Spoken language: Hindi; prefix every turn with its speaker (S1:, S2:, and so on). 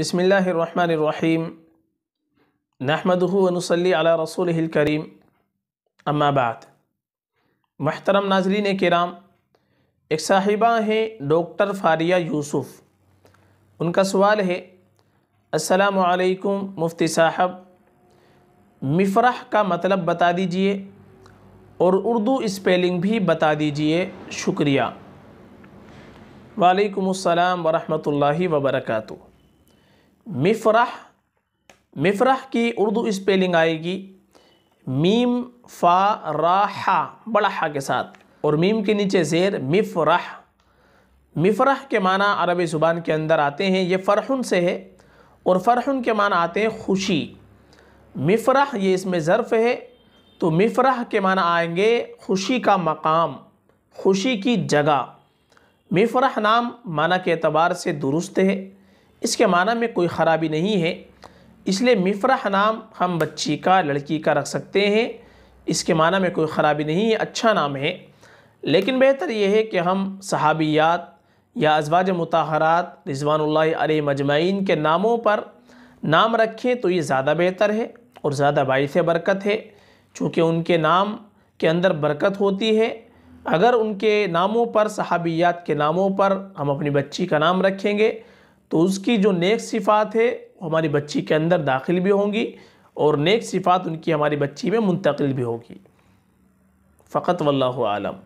S1: रहीम बसमीम नहमदनसली रसूल करीम अम्माबाद महतरम नाजरीन कराम एक साहिबा हैं डॉक्टर फारिया यूसुफ उनका सवाल है असलकुम मुफ्ती साहब मिफरह का मतलब बता दीजिए और उर्दू स्पेलिंग भी बता दीजिए शुक्रिया वालेकुम अस्सलाम वरहमतुल्लाहि वबरकatuh मिफरह मिफरह की उर्दू स्पेलिंग आएगी मीम फा रा बड़ा हा के साथ और मीम के नीचे ज़ेर मिफरह मिफरह के माना अरबी ज़ुबान के अंदर आते हैं ये फ़रहन से है और फ़रहन के माना आते हैं खुशी मिफरह ये इसमें ज़र्फ़ है तो मिफरह के माना आएंगे खुशी का मकाम खुशी की जगह मिफरह नाम माना के अतबार से दुरुस्त है इसके माना में कोई ख़राबी नहीं है इसलिए मिफ्रह नाम हम बच्ची का लड़की का रख सकते हैं इसके माना में कोई ख़राबी नहीं है अच्छा नाम है लेकिन बेहतर यह है कि हम सहाबियात या अजवाज मतहरात रिजवान अली के नामों पर नाम रखें तो ये ज़्यादा बेहतर है और ज़्यादा बायस बरकत है चूँकि उनके नाम के अंदर बरकत होती है अगर उनके नामों पर सहाबियात के नामों पर हम अपनी बच्ची का नाम रखेंगे तो उसकी जो नेक सिफ़ात है हमारी बच्ची के अंदर दाखिल भी होंगी और नेक सिफ़ात उनकी हमारी बच्ची में मुंतकिल भी होगी फ़कत वल्लम